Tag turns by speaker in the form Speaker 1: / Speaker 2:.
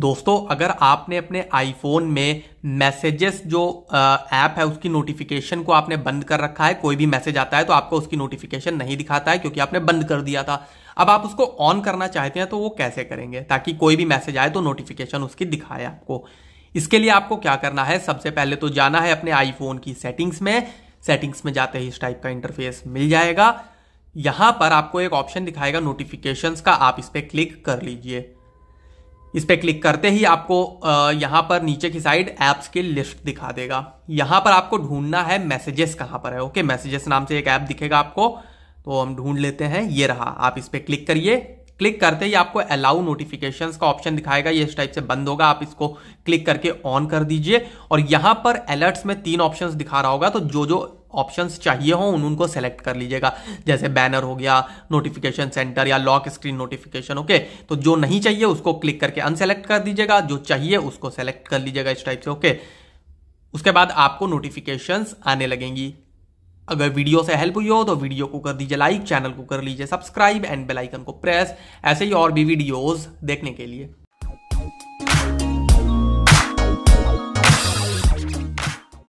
Speaker 1: दोस्तों अगर आपने अपने आईफोन में मैसेजेस जो ऐप है उसकी नोटिफिकेशन को आपने बंद कर रखा है कोई भी मैसेज आता है तो आपको उसकी नोटिफिकेशन नहीं दिखाता है क्योंकि आपने बंद कर दिया था अब आप उसको ऑन करना चाहते हैं तो वो कैसे करेंगे ताकि कोई भी मैसेज आए तो नोटिफिकेशन उसकी दिखाए आपको इसके लिए आपको क्या करना है सबसे पहले तो जाना है अपने आईफोन की सेटिंग्स में सेटिंग्स में जाते ही इस टाइप का इंटरफेस मिल जाएगा यहां पर आपको एक ऑप्शन दिखाएगा नोटिफिकेशंस का आप इस पर क्लिक कर लीजिए इस पर क्लिक करते ही आपको यहाँ पर नीचे की साइड ऐप्स की लिस्ट दिखा देगा यहाँ पर आपको ढूंढना है मैसेजेस कहाँ पर है ओके मैसेजेस नाम से एक ऐप दिखेगा आपको तो हम ढूंढ लेते हैं ये रहा आप इस पर क्लिक करिए क्लिक करते ही आपको अलाउ नोटिफिकेशंस का ऑप्शन दिखाएगा ये इस टाइप से बंद होगा आप इसको क्लिक करके ऑन कर दीजिए और यहां पर अलर्ट्स में तीन ऑप्शंस दिखा रहा होगा तो जो जो ऑप्शंस चाहिए हो उन उनको सेलेक्ट कर लीजिएगा जैसे बैनर हो गया नोटिफिकेशन सेंटर या लॉक स्क्रीन नोटिफिकेशन ओके तो जो नहीं चाहिए उसको क्लिक करके अनसेलेक्ट कर दीजिएगा जो चाहिए उसको सेलेक्ट कर लीजिएगा इस टाइप से ओके उसके बाद आपको नोटिफिकेशन आने लगेंगी अगर वीडियो से हेल्प हुई हो तो वीडियो को कर दीजिए लाइक चैनल को कर लीजिए सब्सक्राइब एंड बेल आइकन को प्रेस ऐसे ही और भी वीडियोस देखने के लिए